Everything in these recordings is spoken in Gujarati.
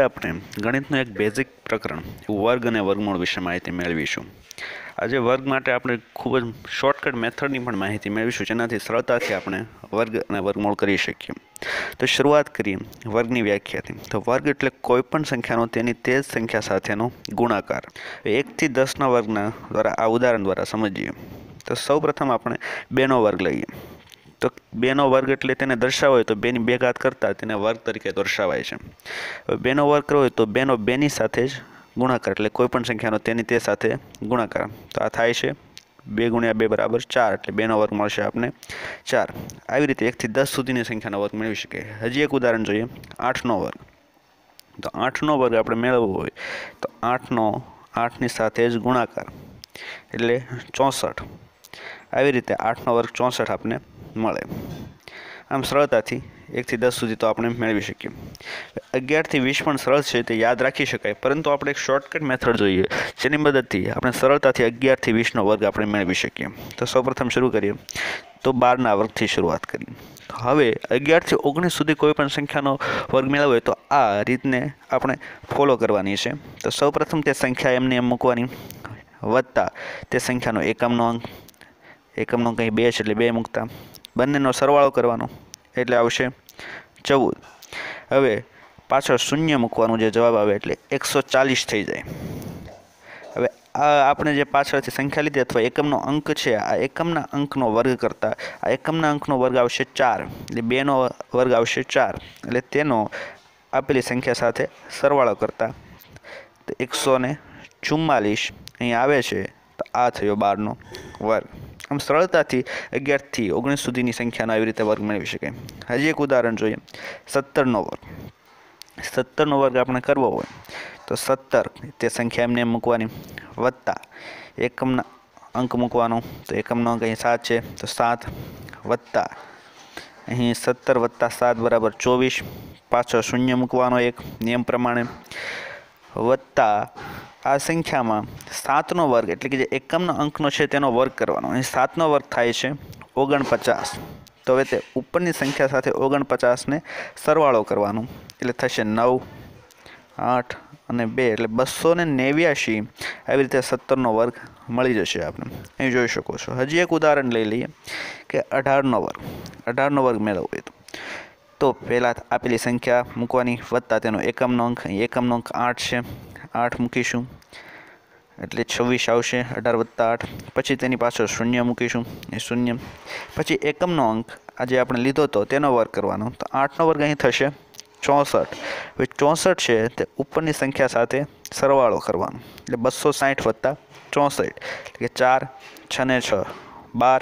આપણે ગણિતનું એક બેઝિક પ્રકરણ વર્ગ અને વર્ગમૂળ વિશે માહિતી મેળવીશું આજે વર્ગ માટે આપણે ખૂબ જ શોર્ટકટ મેથડની પણ માહિતી મેળવીશું જેનાથી સરળતાથી આપણે વર્ગ અને વર્ગમૂળ કરી શકીએ તો શરૂઆત કરીએ વર્ગની વ્યાખ્યાથી તો વર્ગ એટલે કોઈપણ સંખ્યાનો તેની તે જ સંખ્યા સાથેનો ગુણાકાર એકથી દસના વર્ગના દ્વારા આ ઉદાહરણ દ્વારા સમજીએ તો સૌપ્રથમ આપણે બેનો વર્ગ લઈએ તો બેનો વર્ગ એટલે તેને દર્શાવો હોય તો બેની બે ઘાત કરતાં તેને વર્ગ તરીકે દર્શાવાય છે હવે બેનો વર્ગ હોય તો બેનો બેની સાથે જ ગુણાકાર એટલે કોઈ પણ સંખ્યાનો તેની તે સાથે ગુણાકાર તો આ થાય છે બે ગુણ્યા બે બરાબર ચાર એટલે બેનો વર્ગ મળશે આપને ચાર આવી રીતે એકથી દસ સુધીની સંખ્યાનો વર્ગ મેળવી શકે હજી એક ઉદાહરણ જોઈએ આઠનો વર્ગ તો આઠનો વર્ગ આપણે મેળવવો હોય તો આઠનો આઠની સાથે જ ગુણાકાર એટલે ચોસઠ આવી રીતે આઠનો વર્ગ ચોસઠ આપણે મળે આમ સરળતાથી એકથી દસ સુધી તો આપણે મેળવી શકીએ અગિયારથી વીસ પણ સરળ છે તે યાદ રાખી શકાય પરંતુ આપણે એક શોર્ટકટ મેથડ જોઈએ જેની મદદથી આપણે સરળતાથી અગિયારથી વીસનો વર્ગ આપણે મેળવી શકીએ તો સૌપ્રથમ શરૂ કરીએ તો બારના વર્ગથી શરૂઆત કરીએ હવે અગિયારથી ઓગણીસ સુધી કોઈ પણ સંખ્યાનો વર્ગ મેળવ્યો હોય તો આ રીતને આપણે ફોલો કરવાની છે તો સૌપ્રથમ તે સંખ્યા એમને એમ મૂકવાની વધતા તે સંખ્યાનો એકમનો અંક એકમનો કંઈ બે છે એટલે બે મૂકતા બંનેનો સરવાળો કરવાનો એટલે આવશે ચૌદ હવે પાછળ શૂન્ય મૂકવાનું જે જવાબ આવે એટલે એકસો ચાલીસ થઈ જાય હવે આ આપણે જે પાછળથી સંખ્યા લીધી અથવા એકમનો અંક છે આ એકમના અંકનો વર્ગ કરતાં આ એકમના અંકનો વર્ગ આવશે ચાર એટલે બેનો વર્ગ આવશે ચાર એટલે તેનો આપેલી સંખ્યા સાથે સરવાળો કરતાં એકસો ને ચુમ્માલીસ અહીં આવે છે તો આ થયો બારનો વર્ગ આમ સરળતાથી અગિયારથી ઓગણીસ સુધીની સંખ્યાનો આવી રીતે વર્ગ મેળવી શકે હજી એક ઉદાહરણ જોઈએ સત્તરનો વર્ગ સત્તરનો વર્ગ આપણે કરવો હોય તો સત્તર તે સંખ્યા એમને મૂકવાની વત્તા એકમના અંક મૂકવાનો તો એકમનો અંક અહીં સાત છે તો સાત વત્તા અહીં સત્તર વત્તા સાત બરાબર ચોવીસ પાછો શૂન્ય મૂકવાનો એક નિયમ પ્રમાણે વત્તા આ સંખ્યામાં સાતનો વર્ગ એટલે કે જે એકમનો અંકનો છે તેનો વર્ગ કરવાનો અહીં સાતનો વર્ગ થાય છે ઓગણપચાસ તો હવે તે ઉપરની સંખ્યા સાથે ઓગણપચાસને સરવાળો કરવાનો એટલે થશે નવ આઠ અને બે એટલે બસો ને નેવ્યાશી આવી રીતે સત્તરનો વર્ગ મળી જશે આપણે અહીં જોઈ શકો છો હજી એક ઉદાહરણ લઈ લઈએ કે અઢારનો વર્ગ અઢારનો વર્ગ મેળવવો હોય તો તો પહેલાં આપેલી સંખ્યા મૂકવાની વધતા તેનો એકમનો અંક અહીં એકમનો અંક આઠ છે આઠ મૂકીશું એટલે છવ્વીસ આવશે અઢાર વત્તા આઠ પછી તેની પાછળ શૂન્ય મૂકીશું એ શૂન્ય પછી એકમનો અંક આજે આપણે લીધો હતો તેનો વર્ગ કરવાનો તો આઠનો વર્ગ અહીં થશે ચોસઠ હવે ચોસઠ છે તે ઉપરની સંખ્યા સાથે સરવાળો કરવાનો એટલે બસો સાઠ વત્તા ચોસઠ એટલે કે ચાર છને છ બાર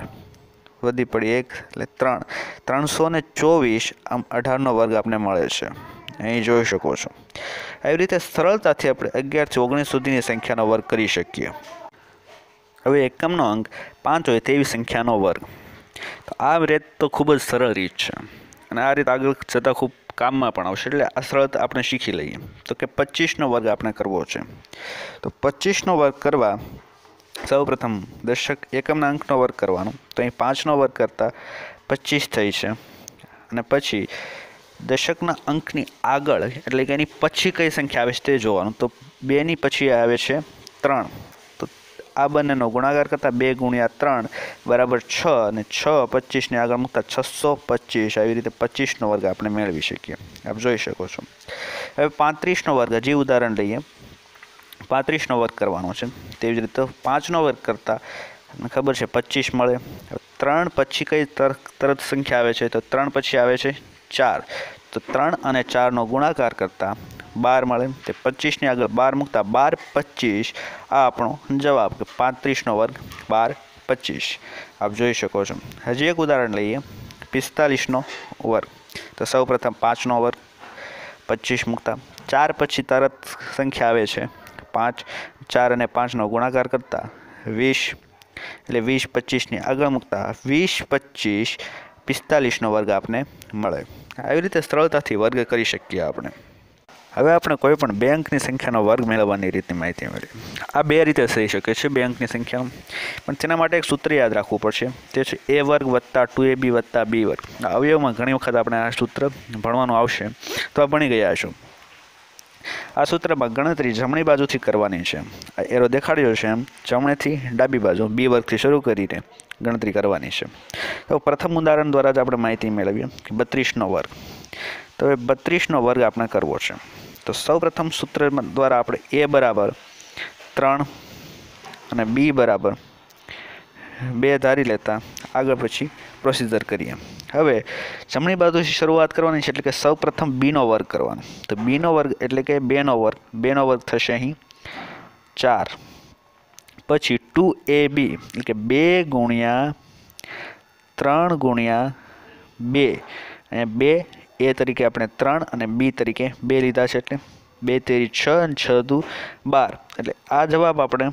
વધી પડી એક એટલે ત્રણ ત્રણસો ને ચોવીસ આમ અઢારનો વર્ગ આપણે મળે છે અહીં જોઈ શકો છો આવી રીતે સરળતાથી આપણે અગિયારથી ઓગણીસ સુધીની સંખ્યાનો વર્ગ કરી શકીએ હવે એકમનો અંક પાંચ હોય તેવી સંખ્યાનો વર્ગ તો આ રીત તો ખૂબ જ સરળ રીત છે અને આ રીત આગળ જતાં ખૂબ કામમાં પણ આવશે એટલે આ સરળતા આપણે શીખી લઈએ તો કે પચીસનો વર્ગ આપણે કરવો છે તો પચીસનો વર્ગ કરવા સૌપ્રથમ દર્શક એકમના અંકનો વર્ગ કરવાનો તો અહીં પાંચનો વર્ગ કરતાં પચીસ થઈ છે અને પછી દશકના અંકની આગળ એટલે કે એની પછી કઈ સંખ્યા આવે છે તે જોવાનું તો બેની પછી આવે છે ત્રણ તો આ બંનેનો ગુણાકાર કરતાં બે ગુણ્યા ત્રણ બરાબર છ અને છ પચીસને આગળ મૂકતા છસો પચીસ આવી રીતે પચીસનો વર્ગ આપણે મેળવી શકીએ આપ જોઈ શકો છો હવે પાંત્રીસનો વર્ગ જે ઉદાહરણ લઈએ પાંત્રીસનો વર્ગ કરવાનો છે તેવી જ રીતે પાંચનો વર્ગ કરતાં તમને ખબર છે પચીસ મળે ત્રણ પછી કઈ તરત સંખ્યા આવે છે તો ત્રણ પછી આવે છે ચાર તો ત્રણ અને ચારનો ગુણાકાર કરતાં બાર મળે તે પચીસને આગળ બાર મૂકતા બાર પચીસ આ આપણો જવાબ કે પાંત્રીસનો વર્ગ બાર પચીસ આપ જોઈ શકો છો હજી એક ઉદાહરણ લઈએ પિસ્તાલીસનો વર્ગ તો સૌ પ્રથમ પાંચનો વર્ગ પચીસ મૂકતા ચાર પછી તરત સંખ્યા આવે છે પાંચ ચાર અને પાંચનો ગુણાકાર કરતાં વીસ એટલે વીસ પચીસની આગળ મૂકતા વીસ પચીસ પિસ્તાલીસનો વર્ગ આપને મળે આવી રીતે સરળતાથી વર્ગ કરી શકીએ આપણે હવે આપણે કોઈ પણ બેંકની સંખ્યાનો વર્ગ મેળવવાની રીતની માહિતી મળી આ બે રીતે થઈ શકે છે બેંકની સંખ્યા પણ તેના માટે એક સૂત્ર યાદ રાખવું પડશે તે છે એ વર્ગ વત્તા ટુ એ બી વત્તા બી વર્ગ અવયવમાં ઘણી વખત આપણે આ સૂત્ર ભણવાનું આવશે તો આ ભણી ગયા છું આ સૂત્રમાં ગણતરી જમણી બાજુથી કરવાની છે એરો દેખાડ્યો છે એમ જમણેથી ડાબી બાજુ બી વર્ગથી શરૂ કરીને ગણતરી કરવાની છે તો પ્રથમ ઉદાહરણ દ્વારા જ આપણે માહિતી મેળવીએ કે બત્રીસનો વર્ગ તો હવે બત્રીસનો વર્ગ આપણે કરવો છે તો સૌપ્રથમ સૂત્ર દ્વારા આપણે એ બરાબર ત્રણ અને બી બરાબર બે ધારી લેતા આગળ પછી પ્રોસીજર કરીએ હવે જમણી બાજુથી શરૂઆત કરવાની છે એટલે કે સૌ પ્રથમ બીનો વર્ગ કરવાનો તો બીનો વર્ગ એટલે કે બેનો વર્ગ બેનો વર્ગ થશે અહીં ચાર પછી ટુ એ બી એટલે કે બે ગુણ્યા ત્રણ ગુણ્યા બે અને બે એ તરીકે આપણે ત્રણ અને બી તરીકે બે લીધા છે એટલે બે તેરી છ અને છ દુ બાર એટલે આ જવાબ આપણે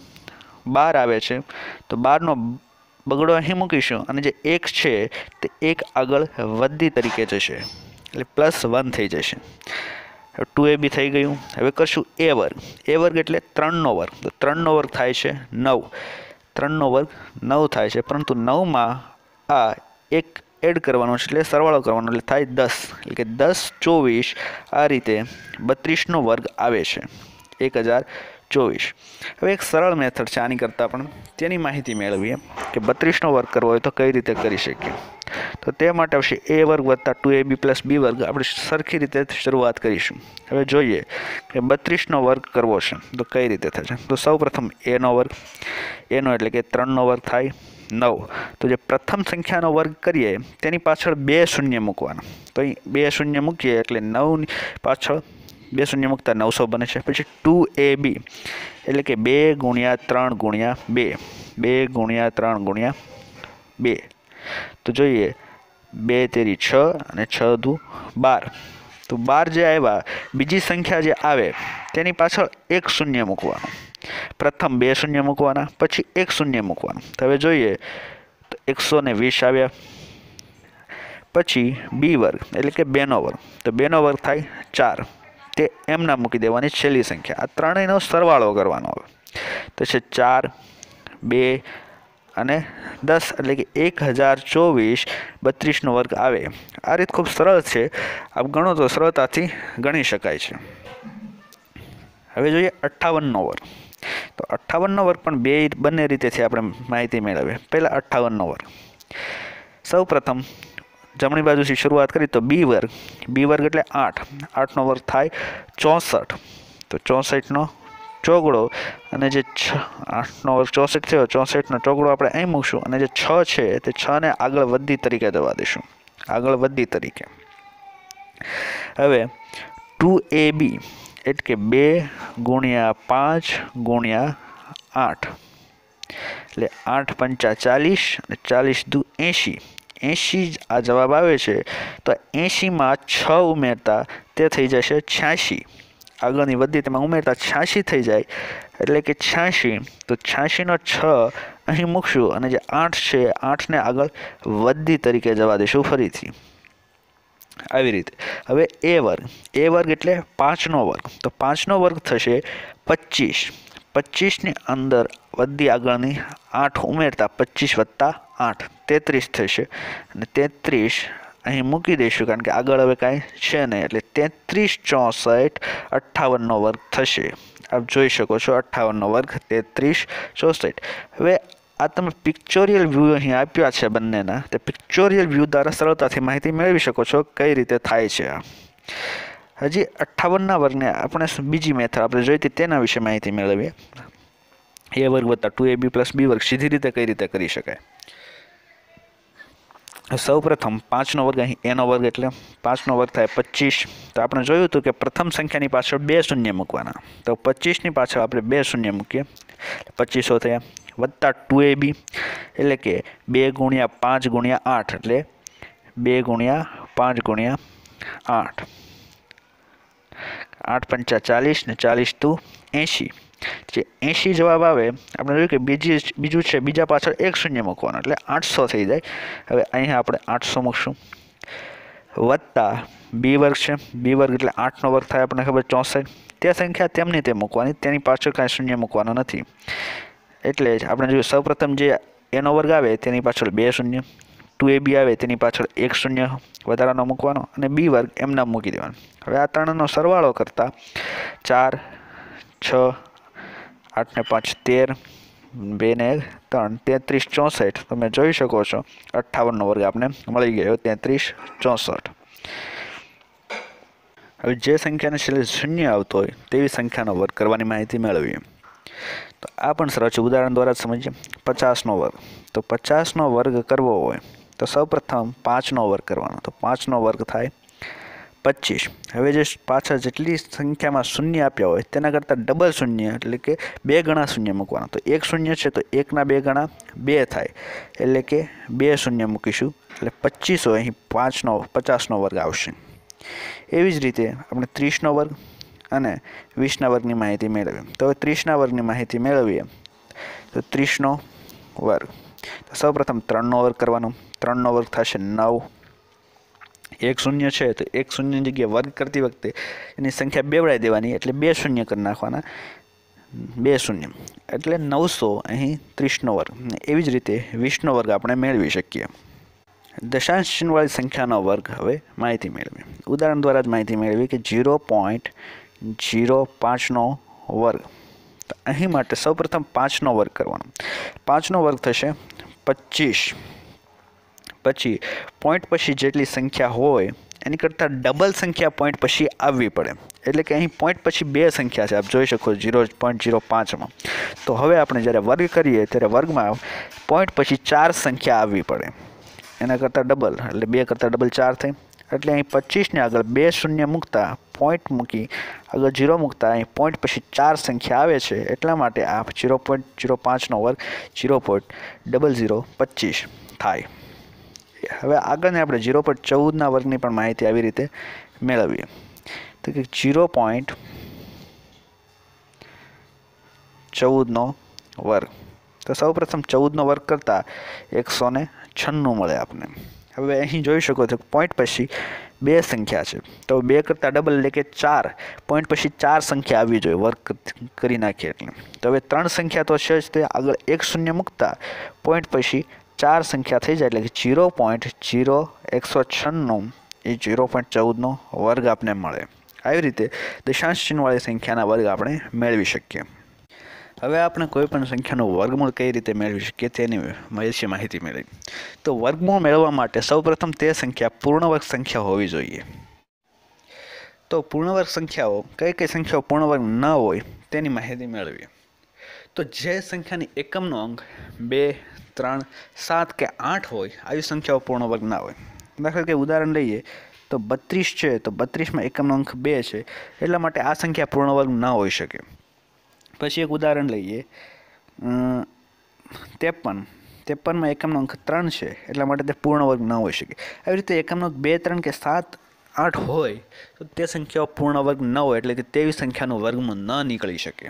બાર આવે છે તો બારનો બગડો અહીં મૂકીશું અને જે એક છે તે એક આગળ વધી તરીકે જશે એટલે પ્લસ વન થઈ જશે ટુ એ બી થઈ ગયું હવે કરશું એ વર્ગ એ વર્ગ એટલે ત્રણનો વર્ગ તો ત્રણનો વર્ગ થાય છે નવ ત્રણનો વર્ગ નવ થાય છે પરંતુ નવમાં આ એક એડ કરવાનો છે એટલે સરવાળો કરવાનો એટલે થાય દસ એટલે કે દસ ચોવીસ આ રીતે બત્રીસનો વર્ગ આવે છે એક હજાર ચોવીસ હવે એક સરળ મેથડ છે આની કરતાં પણ તેની માહિતી મેળવીએ કે બત્રીસનો વર્ગ કરવો હોય તો કઈ રીતે કરી શકીએ તો તે માટે આવશે એ વર્ગ વત્તા ટુ એ બી પ્લસ બી વર્ગ આપણે સરખી રીતે શરૂઆત કરીશું હવે જોઈએ કે બત્રીસનો વર્ગ કરવો છે તો કઈ રીતે થશે તો સૌ પ્રથમ એનો વર્ગ એનો એટલે કે ત્રણનો વર્ગ થાય નવ તો જે પ્રથમ સંખ્યાનો વર્ગ કરીએ તેની પાછળ બે શૂન્ય મૂકવાના તો બે શૂન્ય મૂકીએ એટલે નવની પાછળ બે શૂન્ય મૂકતા નવસો બને છે પછી ટુ એ બી એટલે કે બે ગુણ્યા ત્રણ ગુણ્યા બે બે ગુણ્યા ત્રણ ગુણ્યા બે તો જોઈએ બે તેરી છ અને છ દુ બાર તો બાર જે આવ્યા બીજી સંખ્યા જે આવે તેની પાછળ એક શૂન્ય મૂકવાનું પ્રથમ બે શૂન્ય મૂકવાના પછી એક શૂન્ય મૂકવાનું હવે જોઈએ તો એકસો ને વીસ આવ્યા પછી બી વર્ગ એટલે કે બેનો વર્ગ તો બેનો વર્ગ થાય ચાર તે એમના મૂકી દેવાની છેલ્લી સંખ્યા આ ત્રણેયનો સરવાળો કરવાનો હવે તો છે ચાર બે અને દસ એટલે કે એક હજાર ચોવીસ બત્રીસનો વર્ગ આવે આ રીત ખૂબ સરળ છે આપ ગણો તો સરળતાથી ગણી શકાય છે હવે જોઈએ અઠ્ઠાવનનો વર્ગ તો અઠ્ઠાવનનો વર્ગ પણ બે બંને રીતેથી આપણે માહિતી મેળવીએ પહેલાં અઠ્ઠાવનનો વર્ગ સૌ પ્રથમ જમણી બાજુથી શરૂઆત કરી તો બી વર્ગ બી વર્ગ એટલે આઠ આઠનો વર્ગ થાય ચોસઠ તો ચોસઠનો ચોગડો અને જે છ આઠનો વર્ગ ચોસઠ થયો ચોસઠનો ચોગડો આપણે અહીં મૂકશું અને જે છ છે તે છને આગળ વધી તરીકે દવા દઈશું આગળ વધી તરીકે હવે ટુ એ બી એટલે બે ગુણ્યા પાંચ ગુણ્યા આઠ એટલે આઠ પંચા ચાલીસ અને ચાલીસ દુ એંશી એંશી આ જવાબ આવે છે તો એંશીમાં છ ઉમેરતા તે થઈ જશે છ્યાસી આગળની વધી તેમાં ઉમેરતા છ્યાસી થઈ જાય એટલે કે છ્યાસી તો છ્યાસીનો છ અહીં મૂકશું અને જે આઠ છે આઠને આગળ વધી તરીકે જવા દઈશું ફરીથી આવી રીતે હવે એ વર્ગ એ વર્ગ એટલે પાંચનો વર્ગ તો પાંચનો વર્ગ થશે પચીસ પચીસની અંદર વધી આગળની આઠ ઉમેરતા પચીસ વત્તા આઠ તેત્રીસ થશે અને તેત્રીસ અહીં મૂકી દઈશું કારણ કે આગળ હવે કાંઈ છે નહીં એટલે તેત્રીસ ચોસઠ અઠ્ઠાવનનો વર્ગ થશે આપ જોઈ શકો છો અઠ્ઠાવનનો વર્ગ તેત્રીસ ચોસઠ હવે આ તમે પિક્ચોરિયલ વ્યૂ અહીં આપ્યા છે બંનેના તે પિક્ચોરિયલ વ્યૂ દ્વારા સરળતાથી માહિતી મેળવી શકો છો કઈ રીતે થાય છે આ હજી અઠ્ઠાવનના વર્ગને આપણે બીજી મેથડ આપણે જોઈતી તેના વિશે માહિતી મેળવીએ એ વર્ગ વત્તા ટુ એ બી પ્લસ બી વર્ગ સીધી રીતે કઈ રીતે કરી શકાય સૌ પ્રથમ પાંચનો વર્ગ અહીં એનો વર્ગ એટલે પાંચનો વર્ગ થાય પચીસ તો આપણે જોયું હતું કે પ્રથમ સંખ્યાની પાછળ બે શૂન્ય મૂકવાના તો પચીસની પાછળ આપણે બે શૂન્ય મૂકીએ પચીસો થયા વત્તા ટુ એ બી એટલે કે બે ગુણ્યા પાંચ ગુણ્યા આઠ એટલે બે ગુણ્યા પાંચ ગુણ્યા આઠ આઠ પંચા ચાલીસ ને ચાલીસ ટુ એંશી જે એંશી જવાબ આવે આપણે જોયું કે બીજી બીજું છે બીજા પાછળ એક શૂન્ય મૂકવાનું એટલે આઠસો થઈ જાય હવે અહીંયા આપણે આઠસો મૂકશું વત્તા બી વર્ગ છે બી વર્ગ એટલે આઠનો વર્ગ થાય આપણને ખબર ચોસઠ તે સંખ્યા તેમની તે મૂકવાની તેની પાછળ કાંઈ શૂન્ય મૂકવાનો નથી એટલે જ આપણે જોયું સૌપ્રથમ જે એનો વર્ગ આવે તેની પાછળ બે શૂન્ય ટુ એ બી આવે તેની પાછળ એક શૂન્ય વધારાનો મૂકવાનો અને બી વર્ગ એમના મૂકી દેવાનો હવે આ ત્રણનો સરવાળો કરતાં ચાર છ આઠને પાંચ તેર બે ને ત્રણ તેત્રીસ ચોસઠ તમે જોઈ શકો છો અઠ્ઠાવનનો વર્ગ આપને મળી ગયો તેત્રીસ ચોસઠ હવે જે સંખ્યાને છેલ્લે શૂન્ય આવતો હોય તેવી સંખ્યાનો વર્ગ કરવાની માહિતી મેળવીએ તો આ પણ સરળ છે ઉદાહરણ દ્વારા સમજીએ પચાસનો વર્ગ તો પચાસનો વર્ગ કરવો હોય તો સૌપ્રથમ પાંચનો વર્ગ કરવાનો તો પાંચનો વર્ગ થાય પચીસ હવે જે પાછળ જેટલી સંખ્યામાં શૂન્ય આપ્યા હોય તેના કરતાં ડબલ શૂન્ય એટલે કે બે ગણા શૂન્ય મૂકવાના તો એક શૂન્ય છે તો એકના બે ગણા બે થાય એટલે કે બે શૂન્ય મૂકીશું એટલે પચીસો અહીં પાંચનો પચાસનો વર્ગ આવશે એવી જ રીતે આપણે ત્રીસનો વર્ગ અને વીસના વર્ગની માહિતી મેળવીએ તો હવે ત્રીસના વર્ગની માહિતી મેળવીએ તો ત્રીસનો વર્ગ તો સૌપ્રથમ ત્રણનો વર્ગ કરવાનો ત્રણનો વર્ગ થશે નવ એક શૂન્ય છે તો એક શૂન્ય જગ્યાએ વર્ગ કરતી વખતે એની સંખ્યા બેવડાઈ દેવાની એટલે બે શૂન્ય કરી નાખવાના બે શૂન્ય એટલે નવસો અહીં ત્રીસનો વર્ગ એવી જ રીતે વીસનો વર્ગ આપણે મેળવી શકીએ દશાંશ ચિહ્નવાળી સંખ્યાનો વર્ગ હવે માહિતી મેળવી ઉદાહરણ દ્વારા જ માહિતી મેળવી કે જીરો પોઈન્ટ જીરો પાંચનો વર્ગ અહીં માટે સૌપ્રથમ પાંચનો વર્ગ કરવાનો પાંચનો વર્ગ થશે પચીસ પછી પોઈન્ટ પછી જેટલી સંખ્યા હોય એની કરતાં ડબલ સંખ્યા પોઈન્ટ પછી આવવી પડે એટલે કે અહીં પોઈન્ટ પછી બે સંખ્યા છે આપ જોઈ શકો જીરો પોઈન્ટ જીરો પાંચમાં તો હવે આપણે જ્યારે વર્ગ કરીએ ત્યારે વર્ગમાં પોઈન્ટ પછી ચાર સંખ્યા આવવી પડે એના કરતાં ડબલ એટલે બે કરતાં ડબલ ચાર થઈ એટલે અહીં પચીસને આગળ બે શૂન્ય મૂકતા પોઈન્ટ મૂકી આગળ જીરો મૂકતા અહીં પોઈન્ટ પછી ચાર સંખ્યા આવે છે એટલા માટે આ જીરો પોઈન્ટ જીરો પાંચનો વર્ગ જીરો પોઈન્ટ ડબલ જીરો પચીસ થાય હવે આગળને આપણે ઝીરો પોઈન્ટ ચૌદના વર્ગની પણ માહિતી આવી રીતે મેળવીએ તો કે ઝીરો પોઈન્ટ ચૌદનો વર્ગ તો સૌ પ્રથમ ચૌદનો વર્ગ કરતાં એકસો ને છન્નું મળે આપણને હવે અહીં જોઈ શકો છો પોઈન્ટ પછી બે સંખ્યા છે તો બે કરતાં ડબલ એટલે કે ચાર પોઈન્ટ પછી ચાર સંખ્યા આવવી જોઈએ વર્ક કરી નાખીએ એટલે તો હવે ત્રણ સંખ્યા તો છે જ તે આગળ એક શૂન્ય મૂકતા પોઈન્ટ પછી ચાર સંખ્યા થઈ જાય એટલે કે જીરો પોઈન્ટ જીરો એકસો છન્નું એ જીરો પોઈન્ટ ચૌદનો વર્ગ આપને મળે આવી રીતે દશાંશ ચિહ્નવાળી સંખ્યાના વર્ગ આપણે મેળવી શકીએ હવે આપણે કોઈપણ સંખ્યાનું વર્ગમૂળ કઈ રીતે મેળવી શકીએ તેની મળશે માહિતી મેળવી તો વર્ગમૂળ મેળવવા માટે સૌપ્રથમ તે સંખ્યા પૂર્ણવર્ગ સંખ્યા હોવી જોઈએ તો પૂર્ણવર્ગ સંખ્યાઓ કઈ કઈ સંખ્યાઓ પૂર્ણવર્ગ ન હોય તેની માહિતી મેળવીએ તો જે સંખ્યાની એકમનો અંક બે ત્રણ સાત કે આઠ હોય આવી સંખ્યાઓ પૂર્ણ ના હોય દાખલા કે ઉદાહરણ લઈએ તો બત્રીસ છે તો બત્રીસમાં એકમનો અંક બે છે એટલા માટે આ સંખ્યા પૂર્ણ વર્ગ ન હોઈ શકે પછી એક ઉદાહરણ લઈએ ત્રેપન ત્રેપનમાં એકમનો અંક ત્રણ છે એટલા માટે તે પૂર્ણ વર્ગ ન હોઈ શકે આવી રીતે એકમનો બે ત્રણ કે સાત આઠ હોય તો તે સંખ્યાઓ પૂર્ણ વર્ગ ન હોય એટલે કે તેવી સંખ્યાનો વર્ગમાં ન નીકળી શકે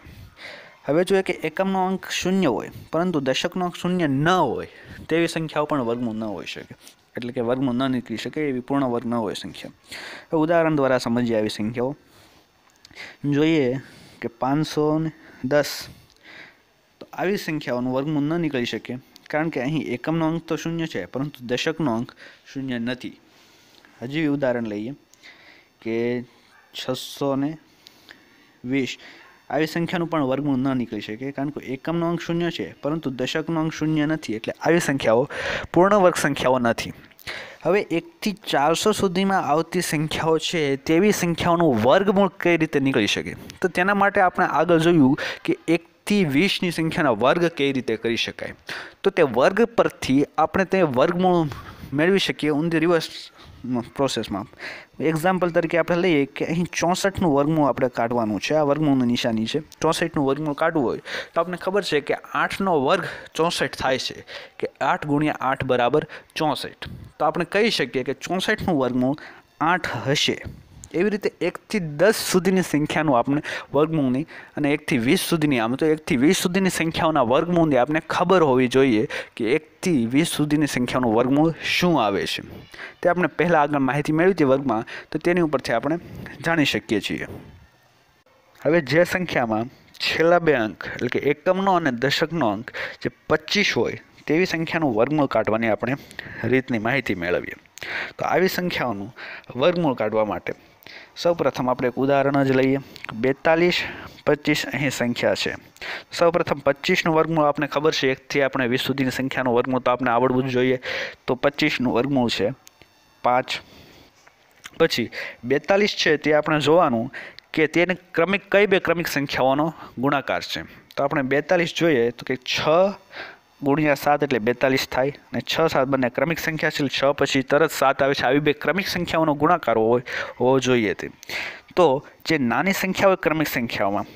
હવે જોઈએ કે એકમનો અંક શૂન્ય હોય પરંતુ દશકનો અંક શૂન્ય ન હોય તેવી સંખ્યાઓ પણ વર્ગમૂળ ન હોઈ શકે એટલે કે વર્ગમૂળ ન નીકળી શકે એવી પૂર્ણ વર્ગ ન હોય સંખ્યા ઉદાહરણ દ્વારા સમજીએ આવી સંખ્યાઓ જોઈએ કે પાંચસો ને દસ તો આવી સંખ્યાઓનું વર્ગમૂળ ન નીકળી શકે કારણ કે અહીં એકમનો અંક તો શૂન્ય છે પરંતુ દશકનો અંક શૂન્ય નથી હજી ઉદાહરણ લઈએ કે છસો ને વીસ આવી સંખ્યાનું પણ વર્ગમૂળ ન નીકળી શકે કારણ કે એકમનો અંક શૂન્ય છે પરંતુ દશકનો અંક શૂન્ય નથી એટલે આવી સંખ્યાઓ પૂર્ણ વર્ગ સંખ્યાઓ નથી હવે એકથી ચારસો સુધીમાં આવતી સંખ્યાઓ છે તેવી સંખ્યાઓનું વર્ગમૂળ કઈ રીતે નીકળી શકે તો તેના માટે આપણે આગળ જોયું કે એકથી વીસની સંખ્યાના વર્ગ કઈ રીતે કરી શકાય તો તે વર્ગ પરથી આપણે તે વર્ગમૂળ મેળવી શકીએ ઓન ધી રિવર્સ પ્રોસેસમાં એક્ઝામ્પલ તરીકે આપણે લઈએ કે અહીં ચોસઠનું વર્ગમૂળ આપણે કાઢવાનું છે આ વર્ગમૂળની નિશાની છે ચોસઠનું વર્ગમૂળ કાઢવું હોય તો આપણને ખબર છે કે આઠનો વર્ગ ચોસઠ થાય છે કે આઠ ગુણ્યા આઠ બરાબર ચોસઠ તો આપણે કહી શકીએ કે ચોસઠનું વર્ગમૂળ આઠ હશે એવી રીતે એકથી દસ સુધીની સંખ્યાનું આપણે વર્ગમૂળની અને એકથી વીસ સુધીની આમ તો એકથી વીસ સુધીની સંખ્યાઓના વર્ગમૂળની આપણે ખબર હોવી જોઈએ કે એકથી વીસ સુધીની સંખ્યાનું વર્ગમૂળ શું આવે છે તે આપણે પહેલાં આગળ માહિતી મેળવી હતી વર્ગમાં તો તેની ઉપરથી આપણે જાણી શકીએ છીએ હવે જે સંખ્યામાં છેલ્લા બે અંક એટલે કે એકમનો અને દશકનો અંક જે પચીસ હોય તેવી સંખ્યાનું વર્ગમૂળ કાઢવાની આપણે રીતની માહિતી મેળવીએ તો આવી સંખ્યાઓનું વર્ગમૂળ કાઢવા માટે સૌપ્રથમ આપણે એક ઉદાહરણ જ લઈએ બેતાલીસ પચીસ અહીં સંખ્યા છે સૌપ્રથમ પચીસનું વર્ગમૂળ આપણે ખબર છે એકથી આપણે વીસ સુધીની સંખ્યાનું વર્ગમૂળ તો આપણે આવડવું જ જોઈએ તો પચીસનું વર્ગમૂળ છે પાંચ પછી બેતાલીસ છે તે આપણે જોવાનું કે તેને ક્રમિક કઈ બે ક્રમિક સંખ્યાઓનો ગુણાકાર છે તો આપણે બેતાલીસ જોઈએ તો કે છ ગુણ્યા સાત એટલે બેતાલીસ થાય અને છ સાત બંને ક્રમિક સંખ્યા છે છ પછી તરત સાત આવે છે આવી બે ક્રમિક સંખ્યાઓનો ગુણાકાર હોય હોવો જોઈએ તે તો જે નાની સંખ્યા હોય ક્રમિક સંખ્યાઓમાં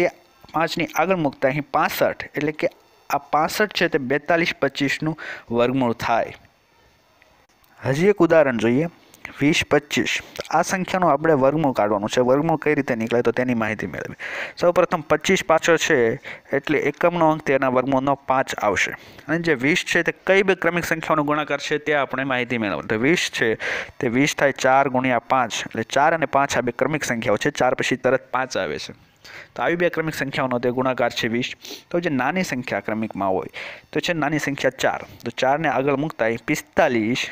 તે પાંચની આગળ મૂકતા અહીં પાસઠ એટલે કે આ પાસઠ છે તે બેતાલીસ પચીસનું વર્ગમૂળ થાય હજી એક ઉદાહરણ જોઈએ વીસ પચીસ આ સંખ્યાનું આપણે વર્ગમૂળ કાઢવાનું છે વર્ગમાં કઈ રીતે નીકળે તો તેની માહિતી મેળવી સૌપ્રથમ પચીસ પાછળ છે એટલે એકમનો અંક તેના વર્ગમૂળનો પાંચ આવશે અને જે વીસ છે તે કઈ બે ક્રમિક સંખ્યાઓનો ગુણાકાર છે તે આપણે માહિતી મેળવવાનું તો વીસ છે તે વીસ થાય ચાર ગુણ્યા પાંચ એટલે ચાર અને પાંચ આ બે ક્રમિક સંખ્યાઓ છે ચાર પછી તરત પાંચ આવે છે તો આવી બે ક્રમિક સંખ્યાઓનો તે ગુણાકાર છે વીસ તો જે નાની સંખ્યા ક્રમિકમાં હોય તો છે નાની સંખ્યા ચાર તો ચારને આગળ મૂકતા એ પિસ્તાલીસ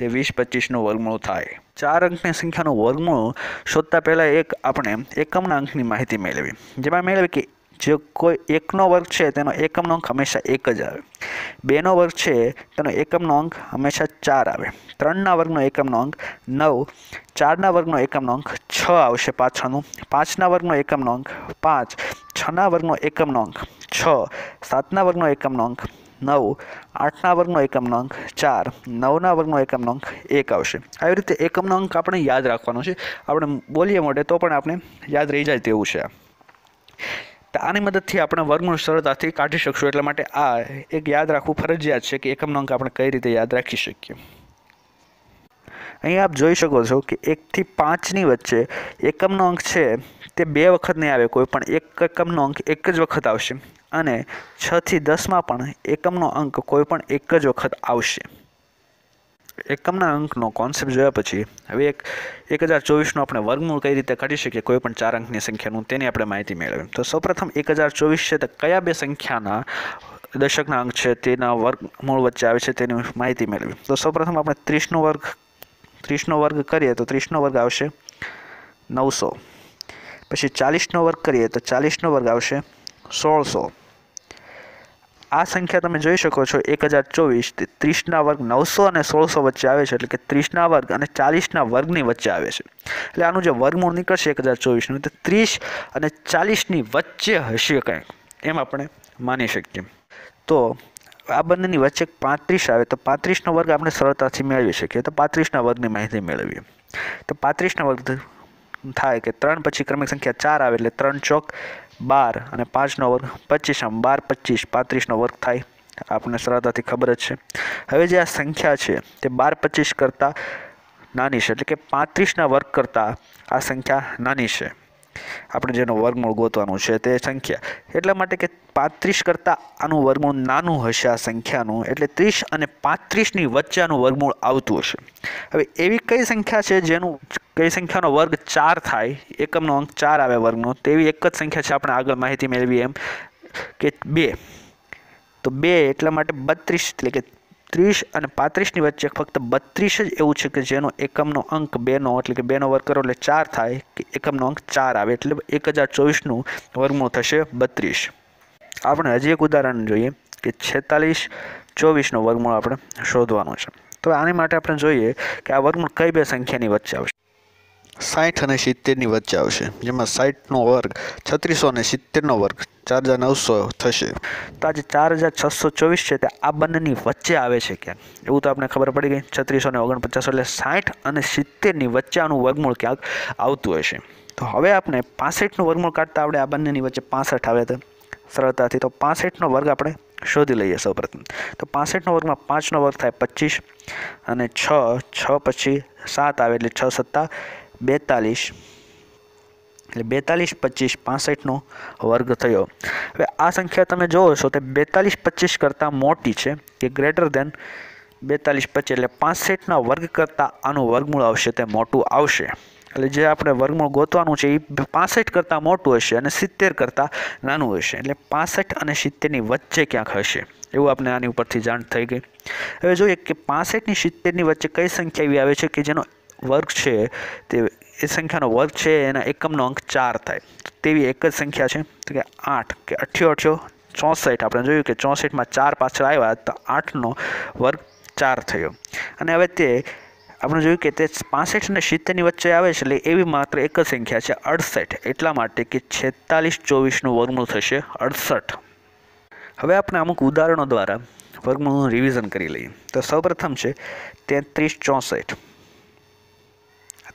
તે વીસ પચીસનું વર્ગમૂળ થાય ચાર અંકની સંખ્યાનું વર્ગમૂળ શોધતા પહેલાં એક આપણે એકમના અંકની માહિતી મેળવી જેમાં મેળવી કે જે કોઈ એકનો વર્ગ છે તેનો એકમનો અંક હંમેશા એક જ આવે બેનો વર્ગ છે તેનો એકમનો અંક હંમેશા ચાર આવે ત્રણના વર્ગનો એકમનો અંક નવ ચારના વર્ગનો એકમનો અંક છ આવશે પાછળનું પાંચના વર્ગનો એકમનો અંક પાંચ છના વર્ગનો એકમનો અંક છ સાતના વર્ગનો એકમનો અંક નવ આઠના વર્ગનો એકમનો અંક ચાર નવના વર્ગનો એકમનો અંક એક આવશે આવી રીતે એકમનો અંક આપણે યાદ રાખવાનો છે આપણે બોલીએ મોઢે તો પણ આપણે યાદ રહી જાય તેવું છે આની મદદથી આપણે વર્ગનું સરળતાથી કાઢી શકશું એટલા માટે આ એક યાદ રાખવું ફરજિયાત છે કે એકમનો અંક આપણે કઈ રીતે યાદ રાખી શકીએ અહીં આપ જોઈ શકો છો કે એકથી પાંચની વચ્ચે એકમનો અંક છે તે બે વખત નહીં આવે કોઈ પણ એક એકમનો અંક એક જ વખત આવશે અને છથી દસમાં પણ એકમનો અંક કોઈપણ એક જ વખત આવશે એકમના અંકનો કોન્સેપ્ટ જોયા પછી હવે એક એક હજાર ચોવીસનું આપણે વર્ગમૂળ કઈ રીતે કાઢી શકીએ કોઈ પણ ચાર અંકની સંખ્યાનું તેની આપણે માહિતી મેળવીએ તો સૌપ્રથમ એક હજાર ચોવીસ છે તે કયા બે સંખ્યાના દશકના અંક છે તેના વર્ગમૂળ વચ્ચે આવે છે તેની માહિતી મેળવી તો સૌપ્રથમ આપણે ત્રીસનો વર્ગ ત્રીસનો વર્ગ કરીએ તો ત્રીસનો વર્ગ આવશે નવસો પછી ચાલીસનો વર્ગ કરીએ તો ચાલીસનો વર્ગ આવશે સોળસો આ સંખ્યા તમે જોઈ શકો છો એક હજાર ચોવીસ તે ત્રીસના વર્ગ નવસો અને સોળસો વચ્ચે આવે છે એટલે કે ત્રીસના વર્ગ અને ચાલીસના વર્ગની વચ્ચે આવે છે એટલે આનું જે વર્ગમૂળ નીકળશે એક હજાર ચોવીસનું તે ત્રીસ અને ચાલીસની વચ્ચે હશે કંઈક એમ આપણે માની શકીએ તો આ બંનેની વચ્ચે પાંત્રીસ આવે તો પાંત્રીસનો વર્ગ આપણે સરળતાથી મેળવી શકીએ તો પાંત્રીસના વર્ગની માહિતી મેળવીએ તો પાંત્રીસના વર્ગ થાય કે ત્રણ પછી ક્રમિક સંખ્યા ચાર આવે એટલે ત્રણ ચોક બાર અને પાંચનો વર્ગ પચીસ આમ બાર પચીસ પાંત્રીસનો વર્ગ થાય આપણને સરળતાથી ખબર જ છે હવે જે આ સંખ્યા છે તે બાર પચીસ કરતાં નાની છે એટલે કે પાંત્રીસના વર્ગ કરતાં આ સંખ્યા નાની છે આપણે જેનું વર્ગમૂળ ગોતવાનું છે તે સંખ્યા એટલા માટે કે પાંત્રીસ કરતાં આનું વર્ગમૂળ નાનું હશે આ સંખ્યાનું એટલે ત્રીસ અને પાંત્રીસની વચ્ચે આનું વર્ગમૂળ આવતું હશે હવે એવી કઈ સંખ્યા છે જેનું કઈ સંખ્યાનો વર્ગ ચાર થાય એકમનો અંક ચાર આવે વર્ગનો તેવી એક જ સંખ્યા છે આપણે આગળ માહિતી મેળવી એમ કે બે તો બે એટલા માટે બત્રીસ એટલે કે ત્રીસ અને પાંત્રીસની વચ્ચે ફક્ત બત્રીસ જ એવું છે કે જેનો એકમનો અંક બેનો એટલે કે બેનો વર્ગ કરો એટલે ચાર થાય કે એકમનો અંક ચાર આવે એટલે એક હજાર ચોવીસનું વર્ગમૂળ થશે બત્રીસ આપણે હજી એક ઉદાહરણ જોઈએ કે છેતાલીસ ચોવીસનો વર્ગમૂળ આપણે શોધવાનો છે તો આની માટે આપણે જોઈએ કે આ વર્ગમૂળ કઈ બે સંખ્યાની વચ્ચે આવશે સાઠ અને સિત્તેરની વચ્ચે આવશે જેમાં સાઠનો વર્ગ છત્રીસો અને સિત્તેરનો વર્ગ ચાર હજાર નવસો થશે તો આજે ચાર હજાર છસો ચોવીસ છે તે આ બંનેની વચ્ચે આવે છે ક્યાંક એવું તો આપણે ખબર પડી ગઈ છત્રીસો ને ઓગણપચાસ એટલે સાઠ અને સિત્તેરની વચ્ચે આનું વર્ગમૂળ ક્યાંક આવતું હશે તો હવે આપણે પાસઠનું વર્ગમૂળ કાઢતા આપણે આ બંનેની વચ્ચે પાસઠ આવે તો સરળતાથી તો પાસઠનો વર્ગ આપણે શોધી લઈએ સૌપ્રથમ તો પાસઠનો વર્ગમાં પાંચનો વર્ગ થાય પચીસ અને છ છ પછી સાત આવે એટલે છ સત્તા બેતાલીસ એટલે બેતાલીસ પચીસ પાસઠનો વર્ગ થયો હવે આ સંખ્યા તમે જોવો છો તે બેતાલીસ પચીસ કરતાં મોટી છે કે ગ્રેટર દેન બેતાલીસ પચીસ એટલે પાસઠના વર્ગ કરતાં આનું વર્ગમૂળ આવશે તે મોટું આવશે એટલે જે આપણે વર્ગમાં ગોતવાનું છે એ પાસઠ કરતાં મોટું હશે અને સિત્તેર કરતાં નાનું હશે એટલે પાસઠ અને સિત્તેરની વચ્ચે ક્યાંક હશે એવું આપણે આની ઉપરથી જાણ થઈ ગઈ હવે જોઈએ કે પાસઠની સિત્તેરની વચ્ચે કઈ સંખ્યા એવી આવે છે કે જેનો વર્ગ છે તે એ સંખ્યાનો વર્ગ છે એના એકમનો અંક ચાર થાય તેવી એક જ સંખ્યા છે તો કે આઠ કે અઠ્યો અઠ્યો ચોસઠ આપણે જોયું કે ચોસઠમાં ચાર પાછળ આવ્યા તો આઠનો વર્ગ ચાર થયો અને હવે તે આપણે જોયું કે તે પાસઠ અને સિત્તેરની વચ્ચે આવે છે એટલે એવી માત્ર એક જ સંખ્યા છે અડસઠ એટલા માટે કે છેતાલીસ ચોવીસનું વર્ગનું થશે અડસઠ હવે આપણે અમુક ઉદાહરણો દ્વારા વર્ગમૂળનું રિવિઝન કરી લઈએ તો સૌપ્રથમ છે તેત્રીસ ચોસઠ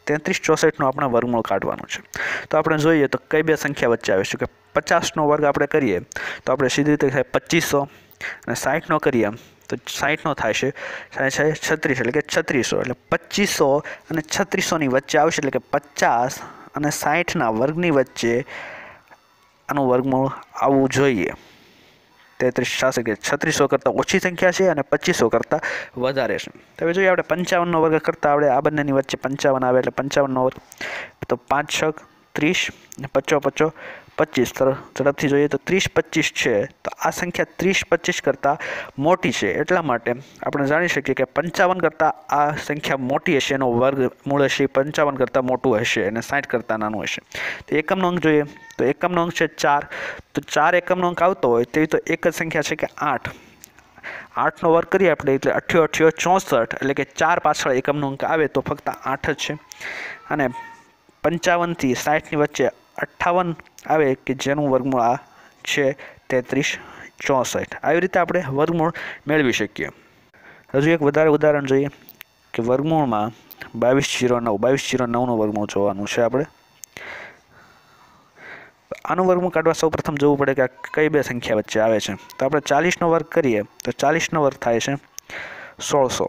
તેત્રીસ ચોસઠનું આપણે વર્ગમૂળ કાઢવાનું છે તો આપણે જોઈએ તો કઈ બે સંખ્યા વચ્ચે આવે છે કે પચાસનો વર્ગ આપણે કરીએ તો આપણે સીધી રીતે થાય પચીસો અને સાઠનો કરીએ તો સાઠનો થાય થશે સાઠ છત્રીસ એટલે કે છત્રીસો એટલે પચીસો અને છત્રીસોની વચ્ચે આવશે એટલે કે પચાસ અને સાઠના વર્ગની વચ્ચે આનું વર્ગમૂળ આવવું જોઈએ તેત્રીસ શાસક છત્રીસો કરતાં ઓછી સંખ્યા છે અને પચીસો કરતાં વધારે છે તો હવે જોઈએ આપણે પંચાવનનો વર્ગ કરતાં આપણે આ બંનેની વચ્ચે પંચાવન આવે એટલે પંચાવનનો વર્ગ તો પાંચ છક ત્રીસ પચો પચો પચીસ ઝડપથી જોઈએ તો ત્રીસ પચીસ છે તો આ સંખ્યા ત્રીસ પચીસ કરતાં મોટી છે એટલા માટે આપણે જાણી શકીએ કે પંચાવન કરતાં આ સંખ્યા મોટી હશે એનો વર્ગ મૂળ હશે પંચાવન કરતાં મોટું હશે અને સાઠ કરતાં નાનું હશે તો એકમનો અંક જોઈએ તો એકમનો અંક છે ચાર તો ચાર એકમનો અંક આવતો હોય તેવી તો એક જ સંખ્યા છે કે આઠ આઠનો વર્ગ કરીએ આપણે એટલે અઠ્યો અઠ્યો ચોસઠ એટલે કે ચાર પાછળ એકમનો અંક આવે તો ફક્ત આઠ જ છે અને પંચાવનથી સાઠની વચ્ચે અઠ્ઠાવન આવે કે જેનું વર્ગમૂળ આ છે તેત્રીસ ચોસઠ આવી રીતે આપણે વર્ગમૂળ મેળવી શકીએ હજુ એક વધારે ઉદાહરણ જોઈએ કે વર્ગમૂળમાં બાવીસ જીરો નવ બાવીસ જીરો નવનું વર્ગમૂળ જોવાનું છે આપણે આનું વર્ગમૂળ કાઢવા સૌ પ્રથમ જોવું પડે કે કઈ બે સંખ્યા વચ્ચે આવે છે તો આપણે ચાલીસનો વર્ગ કરીએ તો ચાલીસનો વર્ગ થાય છે સોળસો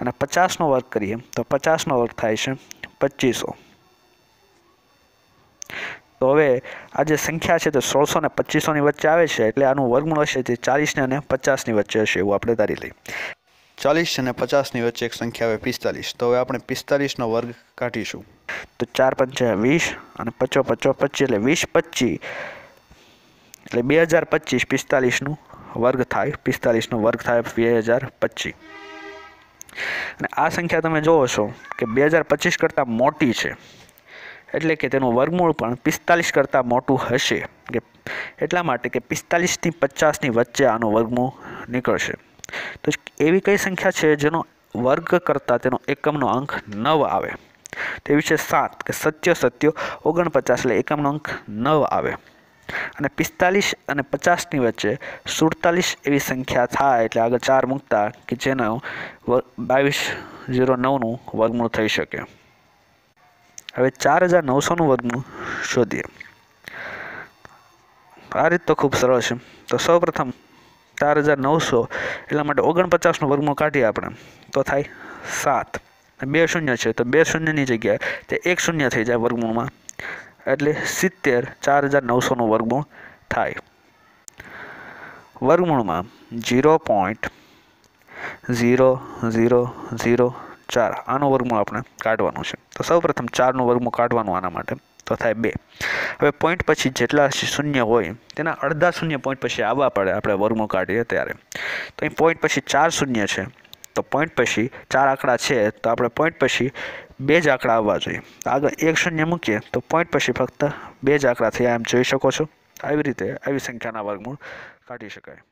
અને પચાસનો વર્ગ કરીએ તો પચાસનો વર્ગ થાય છે પચીસો તો હવે આ જે સંખ્યા છે તે સોળસો ને પચીસોની વચ્ચે આવે છે એટલે આનું વર્ગમૂળ હશે તે ચાલીસને અને પચાસની વચ્ચે હશે એવું આપણે ધારી લઈ ચાલીસ અને પચાસની વચ્ચે એક સંખ્યા આવે પિસ્તાલીસ તો હવે આપણે પિસ્તાલીસનો વર્ગ કાઢીશું તો ચાર પંચે વીસ અને પચો પચો પચીસ એટલે વીસ પચીસ એટલે બે હજાર પચીસ પિસ્તાલીસનું વર્ગ થાય પિસ્તાલીસનો વર્ગ થાય બે હજાર પચીસ અને આ સંખ્યા તમે જોવો છો કે બે હજાર પચીસ કરતાં મોટી છે એટલે કે તેનું વર્ગમૂળ પણ પિસ્તાલીસ કરતાં મોટું હશે કે એટલા માટે કે પિસ્તાલીસથી પચાસની વચ્ચે આનું વર્ગમૂળ નીકળશે તો એવી કઈ સંખ્યા છે જેનો વર્ગ કરતાં તેનો એકમનો અંક નવ આવે તે વિશે સાત કે સત્ય સત્ય ઓગણપચાસ એટલે એકમનો અંક નવ આવે અને પિસ્તાલીસ અને પચાસની વચ્ચે સુડતાલીસ એવી સંખ્યા થાય એટલે આગળ ચાર મૂકતા કે જેનો બાવીસ ઝીરો નવનું વર્ગમૂળ થઈ શકે હવે ચાર હજાર નવસોનું વર્ગમૂળ શોધીએ આ રીત તો ખૂબ સરળ છે તો સૌ પ્રથમ ચાર હજાર નવસો એટલા માટે ઓગણપચાસનું વર્ગમૂળ કાઢીએ આપણે તો થાય સાત બે શૂન્ય છે તો બે શૂન્યની જગ્યાએ તે એક શૂન્ય થઈ જાય વર્ગમૂળમાં એટલે સિત્તેર ચાર હજાર નવસોનું વર્ગમૂળ થાય વર્ગમૂળમાં zero point zero zero zero ચાર આનો વર્ગમૂળ આપણે કાઢવાનું છે તો સૌપ્રથમ ચારનું વર્ગમૂળ કાઢવાનું આના માટે તો થાય બે હવે પોઈન્ટ પછી જેટલા શૂન્ય હોય તેના અડધા શૂન્ય પોઈન્ટ પછી આવવા પડે આપણે વર્ગમૂળ કાઢીએ ત્યારે તો અહીં પોઈન્ટ પછી ચાર શૂન્ય છે તો પોઈન્ટ પછી ચાર આંકડા છે તો આપણે પોઈન્ટ પછી બે જ આંકડા આવવા જોઈએ આગળ એક શૂન્ય મૂકીએ તો પોઈન્ટ પછી ફક્ત બે જ આંકડા થયા એમ જોઈ શકો છો આવી રીતે આવી સંખ્યાના વર્ગમૂળ કાઢી શકાય